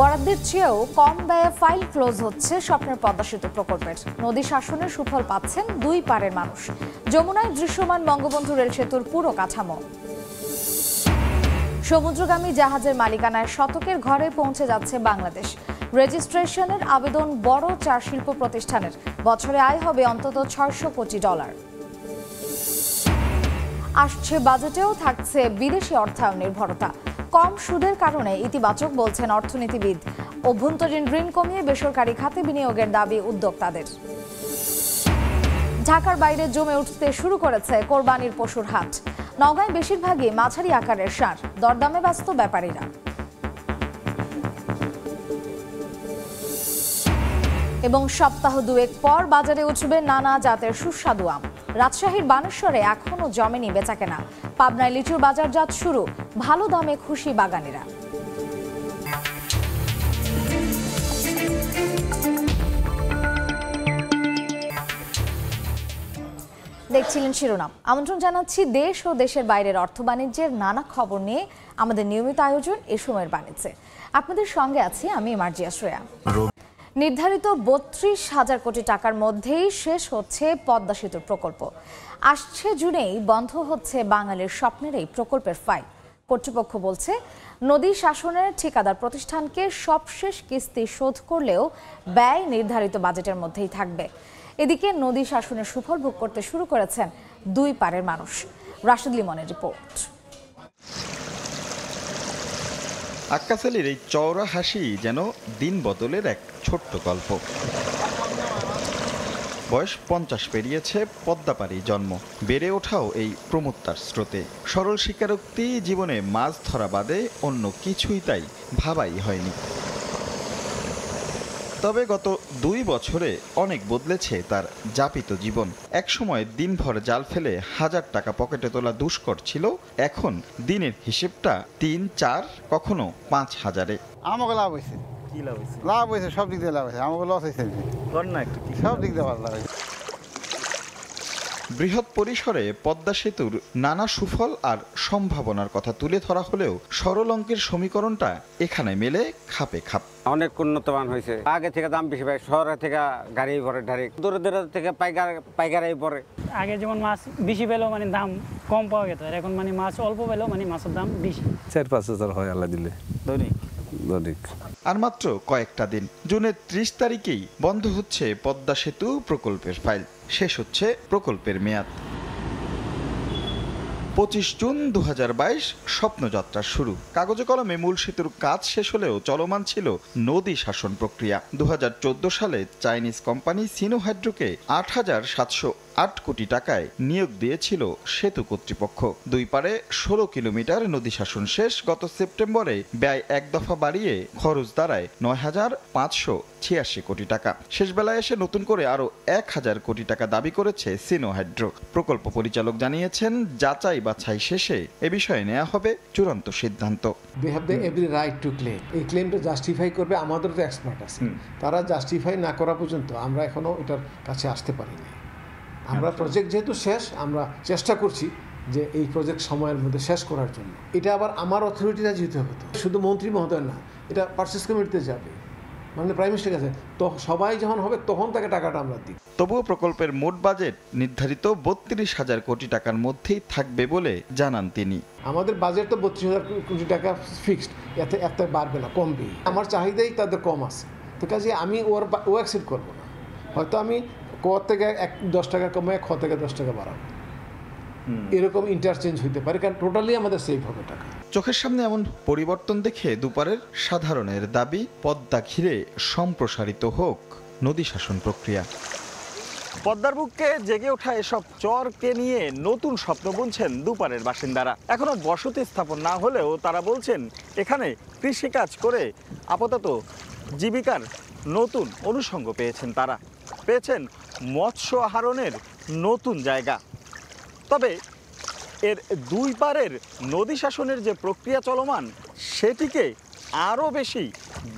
বরাদ্দের চেয়েও কম ব্যয়ে ফাইল ক্লোজ হচ্ছে স্বপ্নের পদ্মা সেতু প্রকল্পের নদী শাসনের সুফল পাচ্ছেন দুই পারের মানুষ যমুনায় দৃশ্যমান বঙ্গবন্ধু রেল সেতুর পুরো কাঠামো সমুদ্রগামী জাহাজের মালিকানায় শতকের ঘরে পৌঁছে যাচ্ছে বাংলাদেশ রেজিস্ট্রেশনের আবেদন বড় চার শিল্প প্রতিষ্ঠানের বছরে আয় হবে অন্তত ছয়শো কোটি ডলার আসছে বাজেটেও থাকছে বিদেশি অর্থায়ন নির্ভরতা কম সুদের কারণে ইতিবাচক বলছেন অর্থনীতিবিদ অভ্যন্তরীণ ঋণ কমিয়ে বেসরকারি খাতে বিনিয়োগের দাবি উদ্যোক্তাদের ঢাকার বাইরে জমে উঠতে শুরু করেছে কোরবানির পশুর হাট নগায় বেশিরভাগই মাঝারি আকারের সার দরদামে ব্যস্ত ব্যাপারীরা এবং সপ্তাহ দুয়েক পর বাজারে উঠবে নানা জাতের সুস্বাদু আম রাজশাহীর বানেশ্বরে এখনও জমেনি বেচাকেনা পাবনায় লিচুর বাজারজাত শুরু ভালো দামে খুশি বাগানেরা দেখছিলেন শিরোনাম আমন্ত্রণ জানাচ্ছি দেশ ও দেশের বাইরের অর্থ বাণিজ্যের নানা খবর নিয়ে আমাদের নিয়মিত আয়োজন এ সময়ের বাণিজ্যে আপনাদের সঙ্গে আছি আমি মার্জিয়া শ্রেয়া নির্ধারিত বত্রিশ হাজার কোটি টাকার মধ্যেই শেষ হচ্ছে পদ্মা সেতুর প্রকল্প আসছে জুনেই বন্ধ হচ্ছে বাঙালির স্বপ্নের এই প্রকল্পের ফাইল কর্তৃপক্ষ বলছে নদী শাসনের ঠিকাদার প্রতিষ্ঠানকে সবশেষ কিস্তি শোধ করলেও ব্যয় নির্ধারিত বাজেটের মধ্যেই থাকবে এদিকে নদী শাসনের সুফল ভোগ করতে শুরু করেছেন দুই পারের মানুষ রাশেদ লিমনের রিপোর্ট আক্কাস আলীর এই চওড়া হাসি যেন দিন বদলের এক ছোট্ট গল্প বয়স পঞ্চাশ পেরিয়েছে পদ্মাপাড়ি জন্ম বেড়ে ওঠাও এই প্রমোত্তার স্রোতে সরল স্বীকারোক্তি জীবনে মাছ ধরা বাদে অন্য কিছুই তাই ভাবাই হয়নি তবে গত দুই বছরে অনেক বদলেছে তার যাপিত জীবন একসময় দিনভর জাল ফেলে হাজার টাকা পকেটে তোলা দুষ্কর ছিল এখন দিনের হিসেবটা তিন চার কখনো পাঁচ হাজারে আমাকে লাভ হয়েছে কি লাভ হয়েছে লাভ হয়েছে সব দিক দিয়ে লাভ হয়েছে আমাকে লস হয়েছে সব দিক দিয়ে ভালো লাভ হয়েছে বৃহৎ পরিসরে পদ্মা সেতুর নানা সুফল আর সম্ভাবনার কথা তুলে ধরা হলেও সরল অঙ্কের সমীকরণটা এখানে মেলে খাপে খাপ অনেক উন্নতমান হয়েছে আগে থেকে দাম বেশি পায় শহরে থেকে গাড়ি ভরে ঢারে দূরে দূরে থেকে পাইকার পাইকারাই পরে আগে যেমন মাছ বেশি পেলেও মানে দাম কম পাওয়া গেত আর এখন মানে মাছ অল্প পেলেও মানে মাছের দাম বেশি চার পাঁচ হাজার হয় আল্লাহ দিলে দৈনিক দৈনিক আর মাত্র কয়েকটা দিন জুনের ত্রিশ তারিখেই বন্ধ হচ্ছে পদ্মা সেতু প্রকল্পের ফাইল শেষ হচ্ছে প্রকল্পের মেয়াদ পঁচিশ জুন দু স্বপ্নযাত্রা শুরু কাগজে কলমে মূল সেতুর কাজ শেষ হলেও চলমান ছিল নদী শাসন প্রক্রিয়া দু সালে চাইনিজ কোম্পানি সিনো হাইড্রোকে আট হাজার সাতশো আট কোটি টাকায় নিয়োগ দিয়েছিল সেতু কর্তৃপক্ষ দুই পারে ষোলো কিলোমিটার নদী শাসন শেষ গত সেপ্টেম্বরে ব্যয় এক দফা বাড়িয়ে খরচ দাঁড়ায় নয় হাজার পাঁচশো ছিয়াশি কোটি টাকা শেষবেলায় এসে নতুন করে আরও এক হাজার কোটি টাকা দাবি করেছে সিনোহাইড্রো প্রকল্প পরিচালক জানিয়েছেন যাচাই বাছাই শেষে এ বিষয়ে নেওয়া হবে চূড়ান্ত সিদ্ধান্ত রাইট টু এই জাস্টিফাই করবে আমাদের তো এক্সপার্ট আছে তারা জাস্টিফাই না করা পর্যন্ত আমরা এখনো এটার কাছে আসতে পারিনি আমরা প্রজেক্ট যেহেতু শেষ আমরা চেষ্টা করছি যে এই প্রজেক্ট সময়ের মধ্যে শেষ করার জন্য এটা আবার আমার অথরিটিটা যেতে হতো শুধু মন্ত্রী মহোদয় না এটা পার্সেস কমিটিতে যাবে মানে প্রাইম মিনিস্টার কাছে তো সবাই যখন হবে তখন তাকে টাকাটা আমরা দিই তবুও প্রকল্পের মোট বাজেট নির্ধারিত বত্রিশ হাজার কোটি টাকার মধ্যেই থাকবে বলে জানান তিনি আমাদের বাজেট তো বত্রিশ হাজার কোটি টাকা ফিক্সড এতে এত বাড়বে না কমবে আমার চাহিদাই তাদের কম আছে তো কাজে আমি ওর ও অ্যাকসেপ্ট করবো না হয়তো আমি ক থেকে এক দশ টাকা কমে খ থেকে দশ টাকা বাড়াবো এরকম ইন্টারচেঞ্জ হইতে পারে কারণ টোটালি আমাদের সেফ হবে টাকা চোখের সামনে এমন পরিবর্তন দেখে দুপারের সাধারণের দাবি পদ্মা ঘিরে সম্প্রসারিত হোক নদী শাসন প্রক্রিয়া পদ্মার বুককে জেগে ওঠা এসব চরকে নিয়ে নতুন স্বপ্ন বুনছেন দুপারের বাসিন্দারা এখনো বসতি স্থাপন না হলেও তারা বলছেন এখানে কৃষিকাজ করে আপাতত জীবিকার নতুন অনুষঙ্গ পেয়েছেন তারা পেয়েছেন মৎস্য আহরণের নতুন জায়গা তবে এর দুই পারের নদী শাসনের যে প্রক্রিয়া চলমান সেটিকে আরও বেশি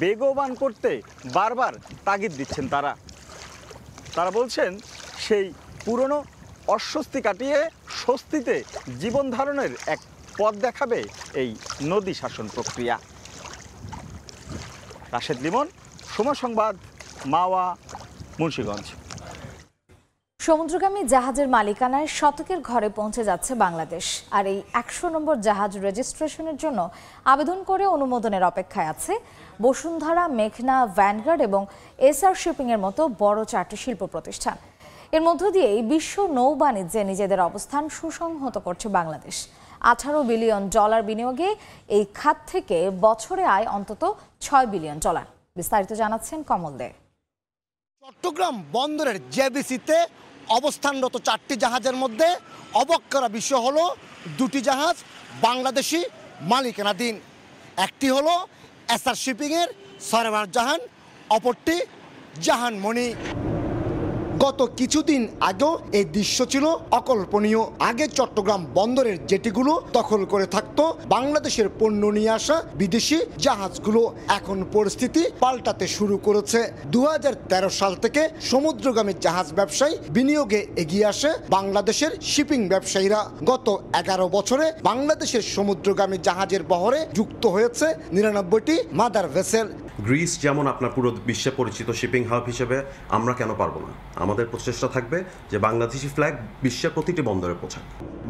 বেগবান করতে বারবার তাগিদ দিচ্ছেন তারা তারা বলছেন সেই পুরনো অস্বস্তি কাটিয়ে স্বস্তিতে জীবন ধারণের এক পথ দেখাবে এই নদী শাসন প্রক্রিয়া রাশেদ লিমন সময় সংবাদ মাওয়া মুন্সিগঞ্জ সমুদ্রগামী জাহাজের মালিকানায় শতকের ঘরে পৌঁছে যাচ্ছে বাংলাদেশ আর এই একশো নম্বর জাহাজ রেজিস্ট্রেশনের জন্য আবেদন করে অনুমোদনের অপেক্ষায় আছে বসুন্ধরা মেঘনা ভ্যানগার্ড এবং এসআর শিপিংয়ের মতো বড় চারটি শিল্প প্রতিষ্ঠান এর মধ্য দিয়েই বিশ্ব নৌ বাণিজ্যে নিজেদের অবস্থান সুসংহত করছে বাংলাদেশ আঠারো বিলিয়ন ডলার বিনিয়োগে এই খাত থেকে বছরে আয় অন্তত ছয় বিলিয়ন ডলার বিস্তারিত জানাচ্ছেন কমল দেয় চট্টগ্রাম বন্দরের জেবিসিতে অবস্থানরত চারটি জাহাজের মধ্যে অবাক করা বিষয় হলো দুটি জাহাজ বাংলাদেশি মালিকানাধীন একটি হলো এসআর শিপিংয়ের সরেবার জাহান অপরটি জাহানমণি গত কিছুদিন আগেও এই দৃশ্য ছিল অকল্পনীয় আগে চট্টগ্রাম বন্দরের জেটিগুলো দখল করে থাকতো বাংলাদেশের পণ্য নিয়ে আসা বিদেশি জাহাজগুলো এখন পরিস্থিতি পাল্টাতে শুরু করেছে দু সাল থেকে সমুদ্রগামী জাহাজ ব্যবসায়ী বিনিয়োগে এগিয়ে আসে বাংলাদেশের শিপিং ব্যবসায়ীরা গত এগারো বছরে বাংলাদেশের সমুদ্রগামী জাহাজের বহরে যুক্ত হয়েছে নিরানব্বইটি মাদার ভেসেল গ্রিস যেমন আপনার পুরো বিশ্বে পরিচিত শিপিং হাব হিসেবে আমরা কেন পারবো না আমাদের প্রচেষ্টা থাকবে যে বাংলাদেশি ফ্ল্যাগ বিশ্বের প্রতিটি বন্দরে পৌঁছাক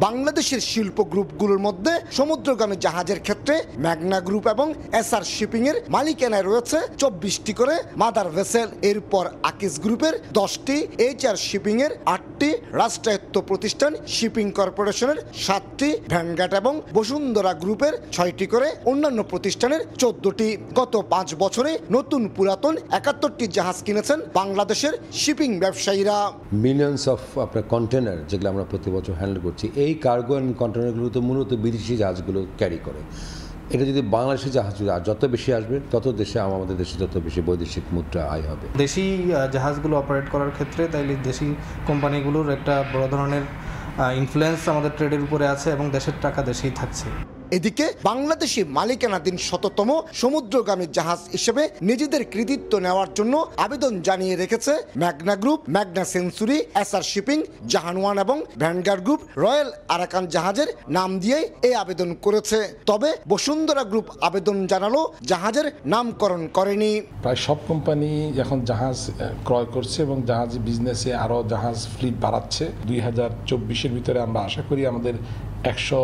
বাংলাদেশের শিল্প গ্রুপগুলোর মধ্যে সমুদ্রগামী জাহাজের ক্ষেত্রে ম্যাগনা গ্রুপ এবং এসআর শিপিং এর মালিকানায় রয়েছে চব্বিশটি করে মাদার ভেসেল এরপর আকিস গ্রুপের দশটি এইচ আর শিপিং এর আটটি রাষ্ট্রায়ত্ত প্রতিষ্ঠান শিপিং কর্পোরেশনের সাতটি ভ্যানগাট এবং বসুন্ধরা গ্রুপের ছয়টি করে অন্যান্য প্রতিষ্ঠানের চোদ্দটি গত পাঁচ বছর বছরে নতুন পুরাতন একাত্তরটি জাহাজ কিনেছেন বাংলাদেশের শিপিং ব্যবসায়ীরা মিলিয়নস অফ আপনার কন্টেনার যেগুলো আমরা প্রতি বছর হ্যান্ডেল করছি এই কার্গো অ্যান্ড কন্টেনারগুলো তো মূলত বিদেশি জাহাজগুলো ক্যারি করে এটা যদি জাহাজ আর যত বেশি আসবে তত দেশে আমাদের দেশে যত বেশি বৈদেশিক মুদ্রা আয় হবে দেশি জাহাজগুলো অপারেট করার ক্ষেত্রে তাইলে দেশি কোম্পানিগুলোর একটা বড় ধরনের ইনফ্লুয়েন্স আমাদের ট্রেডের উপরে আছে এবং দেশের টাকা দেশেই থাকছে এদিকে বাংলাদেশি মালিকানাধীন শততম সমুদ্রগামী জাহাজ হিসেবে নিজেদের কৃতিত্ব নেওয়ার জন্য আবেদন জানিয়ে রেখেছে Magna group Magna century SR shipping জাহানওয়ান এবং ভ্যানগার গ্রুপ রয়্যাল আরাকান জাহাজের নাম দিয়েই এই আবেদন করেছে তবে বসুন্ধরা গ্রুপ আবেদন জানালো জাহাজের নামকরণ করেনি প্রায় সব কোম্পানি এখন জাহাজ ক্রয় করছে এবং জাহাজ বিজনেসে আরও জাহাজ ফ্লিট বাড়াচ্ছে দুই হাজার চব্বিশের ভিতরে আমরা আশা করি আমাদের একশো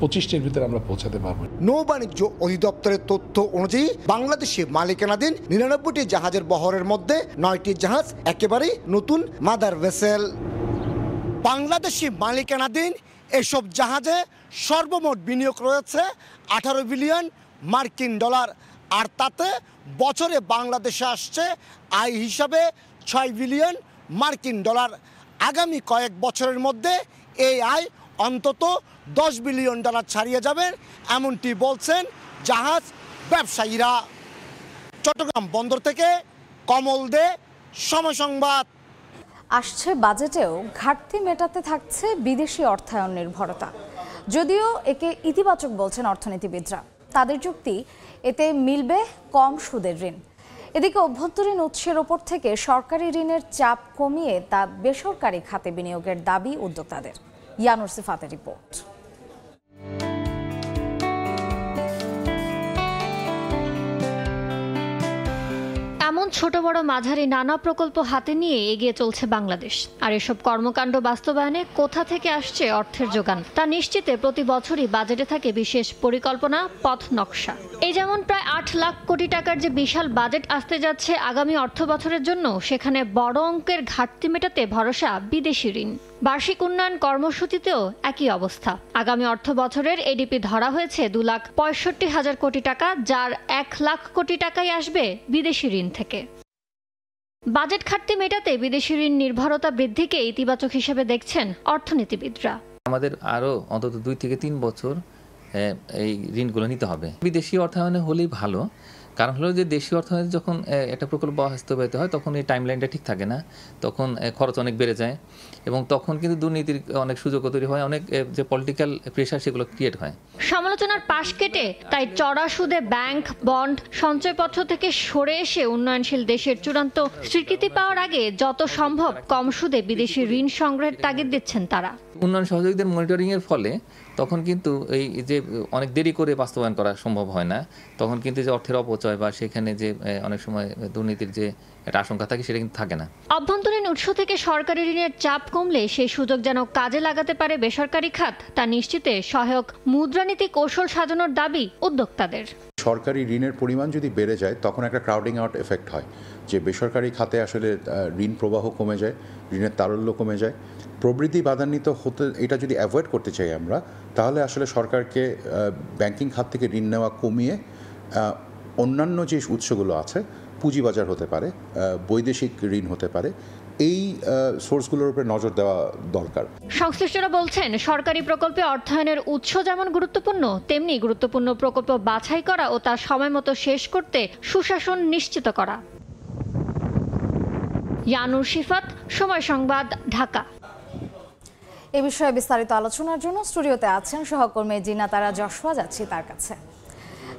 পঁচিশটির ভিতরে আমরা পৌঁছাতে পারবো নৌবাণিজ্য অধিদপ্তরের তথ্য অনুযায়ী বাংলাদেশে মালিকানাধীন নিরানব্বইটি জাহাজের বহরের মধ্যে নয়টি জাহাজ একেবারেই নতুন মাদার ভেসেল বাংলাদেশি মালিকানাধীন এসব জাহাজে সর্বমোট বিনিয়োগ রয়েছে আঠারো বিলিয়ন মার্কিন ডলার আর তাতে বছরে বাংলাদেশে আসছে আয় হিসাবে ছয় বিলিয়ন মার্কিন ডলার আগামী কয়েক বছরের মধ্যে এই আয় অন্তত দশ বিলিয়ন ডলার ছাড়িয়ে যাবে এমনটি বলছেন জাহাজ ব্যবসায়ীরা চট্টগ্রাম বন্দর থেকে কমল দে সময় সংবাদ আসছে বাজেটেও ঘাটতি মেটাতে থাকছে বিদেশি অর্থায়ন নির্ভরতা যদিও একে ইতিবাচক বলছেন অর্থনীতিবিদরা তাদের যুক্তি এতে মিলবে কম সুদের ঋণ এদিকে অভ্যন্তরীণ উৎসের ওপর থেকে সরকারি ঋণের চাপ কমিয়ে তা বেসরকারি খাতে বিনিয়োগের দাবি উদ্যোক্তাদের ইয়ানুর সিফাতের রিপোর্ট এমন ছোট বড় মাঝারি নানা প্রকল্প হাতে নিয়ে এগিয়ে চলছে বাংলাদেশ আর এসব কর্মকাণ্ড বাস্তবায়নে কোথা থেকে আসছে অর্থের যোগান তা নিশ্চিতে প্রতি বছরই বাজেটে থাকে বিশেষ পরিকল্পনা পথ নকশা এই যেমন প্রায় আট লাখ কোটি টাকার যে বিশাল বাজেট আসতে যাচ্ছে আগামী অর্থ বছরের জন্য সেখানে বড় অঙ্কের ঘাটতি মেটাতে ভরসা বিদেশি ঋণ বার্ষিক উন্নয়ন কর্মসূচিতেও একই অবস্থা আগামী অর্থ বছরের এডিপি ধরা হয়েছে দু লাখ পঁয়ষট্টি হাজার কোটি টাকা যার এক লাখ কোটি টাকাই আসবে বিদেশি ঋণ থেকে বাজেট ঘাটতি মেটাতে বিদেশি ঋণ নির্ভরতা বৃদ্ধিকে ইতিবাচক হিসেবে দেখছেন অর্থনীতিবিদরা আমাদের আরও অন্তত দুই থেকে তিন বছর এই ঋণগুলো নিতে হবে বিদেশি অর্থায়নে হলেই ভালো কারণ হলো যে দেশীয় অর্থনীতি যখন একটা প্রকল্প বাস্তবায়িত হয় তখন এই লাইনটা ঠিক থাকে না তখন খরচ অনেক বেড়ে যায় এবং তখন কিন্তু দুর্নীতির অনেক সুযোগ তৈরি হয় অনেক যে পলিটিক্যাল প্রেশার সেগুলো ক্রিয়েট হয় সমালোচনার পাশ কেটে তাই চড়া সুদে ব্যাংক বন্ড সঞ্চয়পত্র থেকে সরে এসে উন্নয়নশীল দেশের চূড়ান্ত স্বীকৃতি পাওয়ার আগে যত সম্ভব কম সুদে বিদেশি ঋণ সংগ্রহের তাগিদ দিচ্ছেন তারা উন্নয়ন সহযোগীদের মনিটরিংয়ের ফলে তখন কিন্তু এই যে অনেক দেরি করে বাস্তবায়ন করা সম্ভব হয় না তখন কিন্তু যে অর্থের অপচয় বা সেখানে যে অনেক সময় দুর্নীতির যে একটা আশঙ্কা থাকে সেটা কিন্তু থাকে না অভ্যন্তরীণ উৎস থেকে সরকারি ঋণের চাপ কমলে সেই সুযোগ যেন কাজে লাগাতে পারে বেসরকারি খাত তা নিশ্চিতে সহায়ক মুদ্রানীতি কৌশল সাজানোর দাবি উদ্যোক্তাদের সরকারি ঋণের পরিমাণ যদি বেড়ে যায় তখন একটা ক্রাউডিং আউট এফেক্ট হয় যে বেসরকারি খাতে আসলে ঋণ প্রবাহ কমে যায় ঋণের তারল্য কমে যায় প্রবৃদ্ধি বাধান্বিত হতে এটা যদি অ্যাভয়েড করতে চাই আমরা তাহলে আসলে সরকারকে ব্যাংকিং খাত থেকে ঋণ নেওয়া কমিয়ে অন্যান্য যে উৎসগুলো আছে পুঁজিবাজার হতে পারে বৈদেশিক ঋণ হতে পারে এই সোর্সগুলোর উপরে নজর দেওয়া দরকার সংশ্লিষ্টরা বলছেন সরকারি প্রকল্পে অর্থায়নের উৎস যেমন গুরুত্বপূর্ণ তেমনি গুরুত্বপূর্ণ প্রকল্প বাছাই করা ও তা সময়মতো শেষ করতে সুশাসন নিশ্চিত করা ইয়ানুর শিফাত সময় সংবাদ ঢাকা এ বিষয়ে বিস্তারিত আলোচনার জন্য স্টুডিওতে আছেন সহকর্মী জিনা তারা যশোয়া যাচ্ছি তার কাছে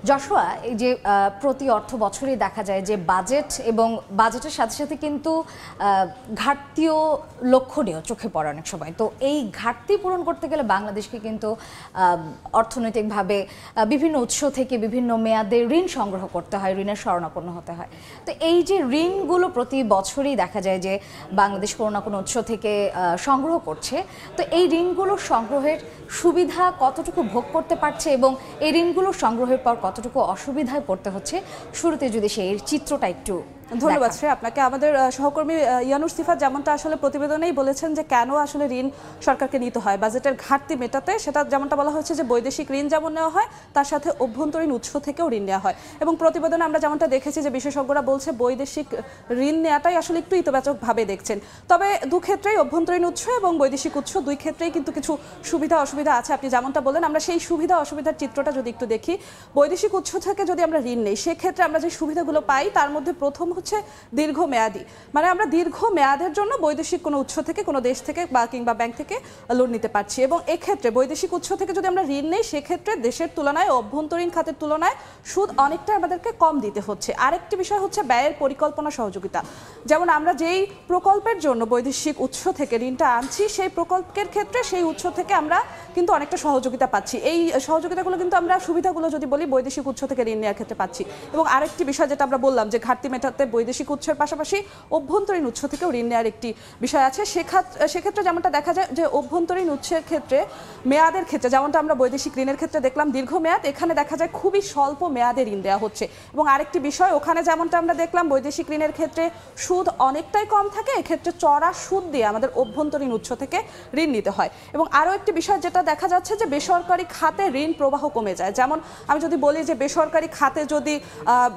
যশোয়া এই যে প্রতি অর্থ বছরই দেখা যায় যে বাজেট এবং বাজেটের সাথে সাথে কিন্তু ঘাটতিও লক্ষণীয় চোখে পড়ে অনেক সময় তো এই ঘাটতি পূরণ করতে গেলে বাংলাদেশকে কিন্তু অর্থনৈতিকভাবে বিভিন্ন উৎস থেকে বিভিন্ন মেয়াদে ঋণ সংগ্রহ করতে হয় ঋণের শরণাপন্ন হতে হয় তো এই যে ঋণগুলো প্রতি বছরই দেখা যায় যে বাংলাদেশ কোনো না কোনো উৎস থেকে সংগ্রহ করছে তো এই ঋণগুলো সংগ্রহের সুবিধা কতটুকু ভোগ করতে পারছে এবং এই ঋণগুলো সংগ্রহের পর কতটুকু অসুবিধায় পড়তে হচ্ছে শুরুতে যদি সেই চিত্রটা একটু ধন্যবাদ শ্রী আপনাকে আমাদের সহকর্মী ইয়ানুর সিফাত যেমনটা আসলে প্রতিবেদনেই বলেছেন যে কেন আসলে ঋণ সরকারকে নিতে হয় বাজেটের ঘাটতি মেটাতে সেটা যেমনটা বলা হয়েছে যে বৈদেশিক ঋণ যেমন নেওয়া হয় তার সাথে অভ্যন্তরীণ উৎস থেকেও ঋণ নেওয়া হয় এবং প্রতিবেদনে আমরা যেমনটা দেখেছি যে বিশেষজ্ঞরা বলছে বৈদেশিক ঋণ নেওয়াটাই আসলে একটু ইতিবাচকভাবে দেখছেন তবে দু ক্ষেত্রেই অভ্যন্তরীণ উৎস এবং বৈদেশিক উৎস দুই ক্ষেত্রেই কিন্তু কিছু সুবিধা অসুবিধা আছে আপনি যেমনটা বলেন আমরা সেই সুবিধা অসুবিধার চিত্রটা যদি একটু দেখি বৈদেশিক উৎস থেকে যদি আমরা ঋণ নেই সেক্ষেত্রে আমরা যে সুবিধাগুলো পাই তার মধ্যে প্রথম হচ্ছে দীর্ঘমেয়াদী মানে আমরা দীর্ঘ মেয়াদের জন্য বৈদেশিক কোনো উৎস থেকে কোনো দেশ থেকে বা কিংবা ব্যাংক থেকে লোন নিতে পারছি এবং এক্ষেত্রে বৈদেশিক উৎস থেকে যদি আমরা ঋণ নেই সেক্ষেত্রে দেশের তুলনায় অভ্যন্তরীণ খাতের তুলনায় সুদ অনেকটা আমাদেরকে কম দিতে হচ্ছে আরেকটি বিষয় হচ্ছে ব্যয়ের পরিকল্পনা সহযোগিতা যেমন আমরা যেই প্রকল্পের জন্য বৈদেশিক উৎস থেকে ঋণটা আনছি সেই প্রকল্পের ক্ষেত্রে সেই উৎস থেকে আমরা কিন্তু অনেকটা সহযোগিতা পাচ্ছি এই সহযোগিতাগুলো কিন্তু আমরা সুবিধাগুলো যদি বলি বৈদেশিক উৎস থেকে ঋণ নেওয়ার ক্ষেত্রে পাচ্ছি এবং আরেকটি বিষয় যেটা আমরা বললাম যে ঘাটতি মেটাতে বৈদেশিক উৎসের পাশাপাশি অভ্যন্তরীণ উৎস থেকেও ঋণ নেওয়ার একটি বিষয় আছে সেক্ষেত্রে যেমনটা দেখা যায় যে অভ্যন্তরীণ উৎসের ক্ষেত্রে মেয়াদের ক্ষেত্রে যেমনটা আমরা বৈদেশিক ঋণের ক্ষেত্রে দেখলাম দীর্ঘ মেয়াদ এখানে দেখা যায় খুবই স্বল্প মেয়াদে ঋণ দেওয়া হচ্ছে এবং আরেকটি বিষয় ওখানে যেমনটা আমরা দেখলাম বৈদেশিক ঋণের ক্ষেত্রে সুদ অনেকটাই কম থাকে এক্ষেত্রে চড়া সুদ দিয়ে আমাদের অভ্যন্তরীণ উৎস থেকে ঋণ নিতে হয় এবং আরও একটি বিষয় যেটা দেখা যাচ্ছে যে বেসরকারি খাতে ঋণ প্রবাহ কমে যায় যেমন আমি যদি বলি যে বেসরকারি খাতে যদি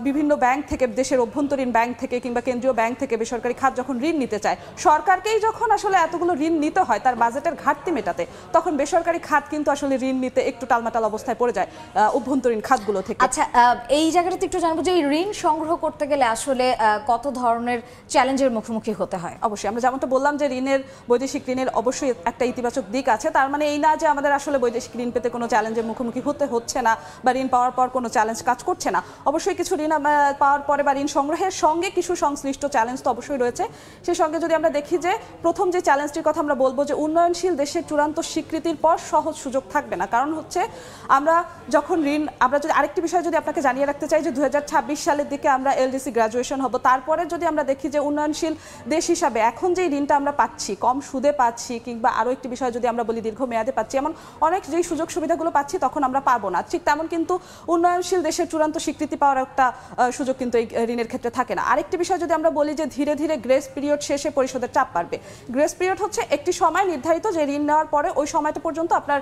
বিভিন্ন ব্যাংক থেকে দেশের অভ্যন্তরীণ ব্যাংক থেকে কিংবা কেন্দ্রীয় ব্যাংক থেকে বেসরকারি খাত যখন ঋণ নিতে চায় সরকারকেই যখন আসলে এতগুলো ঋণ নিতে হয় তার বাজেটের ঘাটতি মেটাতে তখন বেসরকারি খাত কিন্তু আসলে ঋণ নিতে একটু টালমাটাল অবস্থায় পড়ে যায় অভ্যন্তরীণ খাতগুলো থেকে আচ্ছা এই জায়গাটাতে একটু জানবো যে এই ঋণ সংগ্রহ করতে গেলে আসলে কত ধরনের চ্যালেঞ্জের মুখোমুখি হতে হয় অবশ্যই আমরা যেমনটা বললাম যে ঋণের বৈদেশিক ঋণের অবশ্যই একটা ইতিবাচক দিক আছে তার মানে এই না যে আমাদের আসলে বৈদেশিক ঋণ পেতে কোনো চ্যালেঞ্জের মুখোমুখি হতে হচ্ছে না বা ঋণ পাওয়ার পর কোনো চ্যালেঞ্জ কাজ করছে না অবশ্যই কিছু ঋণ পাওয়ার পরে বা ঋণ সংগ্রহের সঙ্গে কিছু সংশ্লিষ্ট চ্যালেঞ্জ তো অবশ্যই রয়েছে সেই সঙ্গে যদি আমরা দেখি যে প্রথম যে চ্যালেঞ্জটির কথা আমরা বলবো যে উন্নয়নশীল দেশের চূড়ান্ত স্বীকৃতির পর সহজ সুযোগ থাকবে না কারণ হচ্ছে আমরা যখন ঋণ আমরা যদি আরেকটি বিষয় যদি আপনাকে জানিয়ে রাখতে চাই যে দু সালের দিকে আমরা এলডিসি গ্রাজুয়েশন হব তারপরে যদি আমরা দেখি যে উন্নয়নশীল দেশ হিসাবে এখন যেই ঋণটা আমরা পাচ্ছি কম সুদে পাচ্ছি কিংবা আরও একটি বিষয় যদি আমরা বলি দীর্ঘমেয়াদে পাচ্ছি এমন অনেক যেই সুযোগ সুবিধাগুলো পাচ্ছি তখন আমরা পাবো না ঠিক তেমন কিন্তু উন্নয়নশীল দেশের চূড়ান্ত স্বীকৃতি পাওয়ার একটা সুযোগ কিন্তু এই ঋণের ক্ষেত্রে থাকে না না আরেকটি বিষয় যদি আমরা বলি যে ধীরে ধীরে গ্রেস পিরিয়ড শেষে পরিশোধের চাপ বাড়বে গ্রেস পিরিয়ড হচ্ছে একটি সময় নির্ধারিত যে ঋণ নেওয়ার পরে ওই সময়টা পর্যন্ত আপনার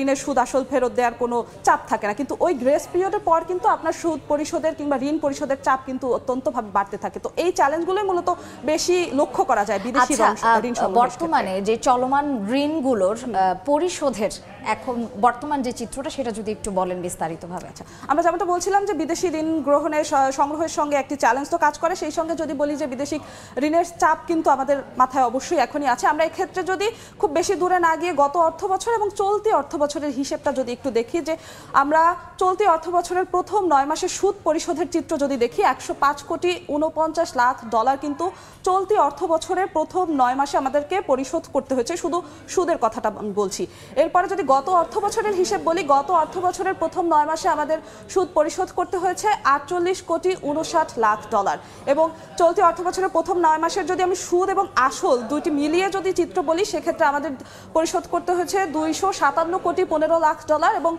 ঋণের সুদ আসল ফেরত দেওয়ার কোনো চাপ থাকে না কিন্তু ওই গ্রেস পিরিয়ডের পর কিন্তু আপনার সুদ পরিশোধের কিংবা ঋণ পরিশোধের চাপ কিন্তু অত্যন্তভাবে বাড়তে থাকে তো এই চ্যালেঞ্জগুলোই মূলত বেশি লক্ষ্য করা যায় বিদেশি আচ্ছা, বর্তমানে যে চলমান ঋণগুলোর পরিশোধের এখন বর্তমান যে চিত্রটা সেটা যদি একটু বলেন বিস্তারিতভাবে আচ্ছা আমরা যেমনটা বলছিলাম যে বিদেশি ঋণ গ্রহণের সংগ্রহের সঙ্গে একটি চ্যালেঞ্জ তো কাজ করে সেই সঙ্গে যদি বলি যে বিদেশি ঋণের চাপ কিন্তু আমাদের মাথায় অবশ্যই এখনই আছে আমরা এক্ষেত্রে যদি খুব বেশি দূরে না গিয়ে গত অর্থ বছর এবং চলতি অর্থ বছরের হিসেবটা যদি একটু দেখি যে আমরা চলতি অর্থ বছরের প্রথম নয় মাসের সুদ পরিশোধের চিত্র যদি দেখি একশো পাঁচ কোটি উনপঞ্চাশ লাখ ডলার কিন্তু চলতি অর্থ বছরের প্রথম নয় মাসে আমাদেরকে পরিশোধ করতে হয়েছে শুধু সুদের কথাটা বলছি এরপরে যদি গত অর্থ বছরের হিসেব বলি গত অর্থ বছরের প্রথম নয় মাসে আমাদের সুদ পরিশোধ করতে হয়েছে আটচল্লিশ কোটি উনষাট লাখ ডলার এবং চলতি অর্থ বছরের প্রথম নয় মাসের যদি আমি সুদ এবং আসল দুইটি মিলিয়ে যদি চিত্র বলি সেক্ষেত্রে আমাদের পরিশোধ করতে হয়েছে দুইশো সাতান্ন কোটি পনেরো লাখ ডলার এবং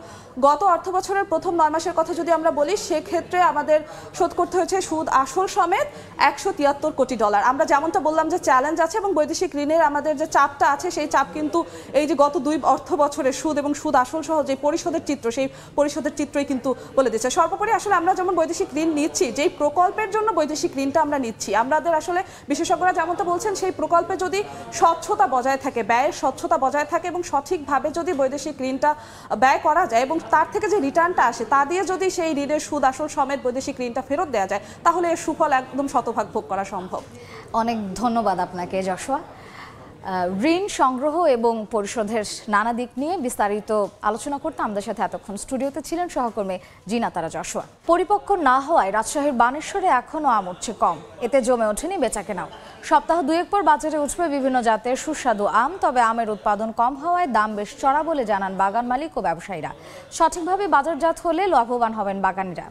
গত অর্থ বছরের প্রথম নয় মাসের কথা যদি আমরা বলি সেক্ষেত্রে আমাদের শোধ করতে হয়েছে সুদ আসল সমেত একশো তিয়াত্তর কোটি ডলার আমরা যেমনটা বললাম যে চ্যালেঞ্জ আছে এবং বৈদেশিক ঋণের আমাদের যে চাপটা আছে সেই চাপ কিন্তু এই যে গত দুই অর্থ বছরের সুদ এবং সুদ আসল সহ যে পরিশোধের চিত্র সেই পরিশোধের চিত্রই কিন্তু বলে দিচ্ছে সর্বোপরি আসলে আমরা যেমন বৈদেশিক ঋণ নিচ্ছি যেই প্রকল্পের জন্য বৈদেশিক ঋণটা আমরা নিচ্ছি আমাদের আসলে বিশেষজ্ঞরা যেমনটা বলছেন সেই প্রকল্পে যদি স্বচ্ছতা বজায় থাকে ব্যয়ের স্বচ্ছতা বজায় থাকে এবং সঠিকভাবে যদি বৈদেশিক ঋণটা ব্যয় করা যায় এবং তার থেকে যে রিটার্নটা আসে তা দিয়ে যদি সেই ঋণের সুদ আসল সমেত বৈদেশিক ঋণটা ফেরত দেওয়া যায় তাহলে এর সুফল একদম শতভাগ ভোগ করা সম্ভব অনেক ধন্যবাদ আপনাকে যশোয়া ঋণ সংগ্রহ এবং পরিশোধের নানা দিক নিয়ে বিস্তারিত আলোচনা করতে আমাদের সাথে এতক্ষণ স্টুডিওতে ছিলেন সহকর্মী জিনা তারা যশোয়া পরিপক্ক না হওয়ায় রাজশাহীর বানেশ্বরে এখনও আম উঠছে কম এতে জমে ওঠেনি বেচাকেনাও সপ্তাহ দুয়েক পর বাজারে উঠবে বিভিন্ন জাতের সুস্বাদু আম তবে আমের উৎপাদন কম হওয়ায় দাম বেশ চড়া বলে জানান বাগান মালিক ও ব্যবসায়ীরা সঠিকভাবে বাজারজাত হলে লাভবান হবেন বাগানিরা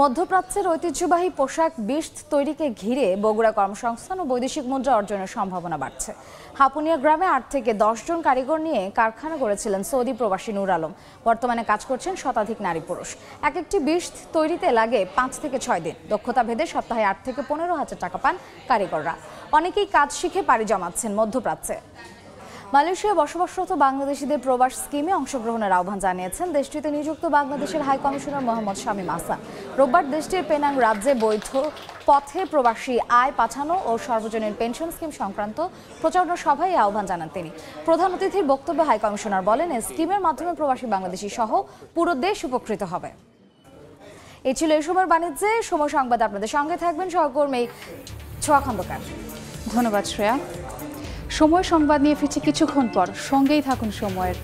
মধ্যপ্রাচ্যের ঐতিহ্যবাহী পোশাক বিষ তৈরিকে ঘিরে বগুড়া কর্মসংস্থান ও বৈদেশিক মুদ্রা অর্জনের সম্ভাবনা বাড়ছে হাপুনিয়া গ্রামে আট থেকে জন কারিগর নিয়ে কারখানা করেছিলেন সৌদি প্রবাসী নুর আলম বর্তমানে কাজ করছেন শতাধিক নারী পুরুষ এক একটি বিষ তৈরিতে লাগে পাঁচ থেকে ছয় দিন দক্ষতা ভেদে সপ্তাহে আট থেকে পনেরো হাজার টাকা পান কারিগররা অনেকেই কাজ শিখে পাড়ি জমাচ্ছেন মধ্যপ্রাচ্যে মালয়েশিয়া বসবাসরত বাংলাদেশিদের প্রবাস স্কিমে অংশগ্রহণের আহ্বান জানিয়েছেন দেশটিতে নিযুক্ত বাংলাদেশের হাই কমিশনার মোহাম্মদ শামীম আসান রোববার দেশটির পেনাং রাজ্যে বৈধ পথে প্রবাসী আয় পাঠানো ও সর্বজনীন পেনশন স্কিম সংক্রান্ত প্রচারণা সভায় আহ্বান জানান তিনি প্রধান অতিথির বক্তব্যে হাই কমিশনার বলেন এই স্কিমের মাধ্যমে প্রবাসী বাংলাদেশি সহ পুরো দেশ উপকৃত হবে এ ছিল এই সময়ের বাণিজ্যে সময় সংবাদ আপনাদের সঙ্গে থাকবেন সহকর্মী ছোয়া খন্দকার ধন্যবাদ শ্রেয়া সময় সংবাদ নিয়ে ফিরছি কিছুক্ষণ পর সঙ্গেই থাকুন সময়ের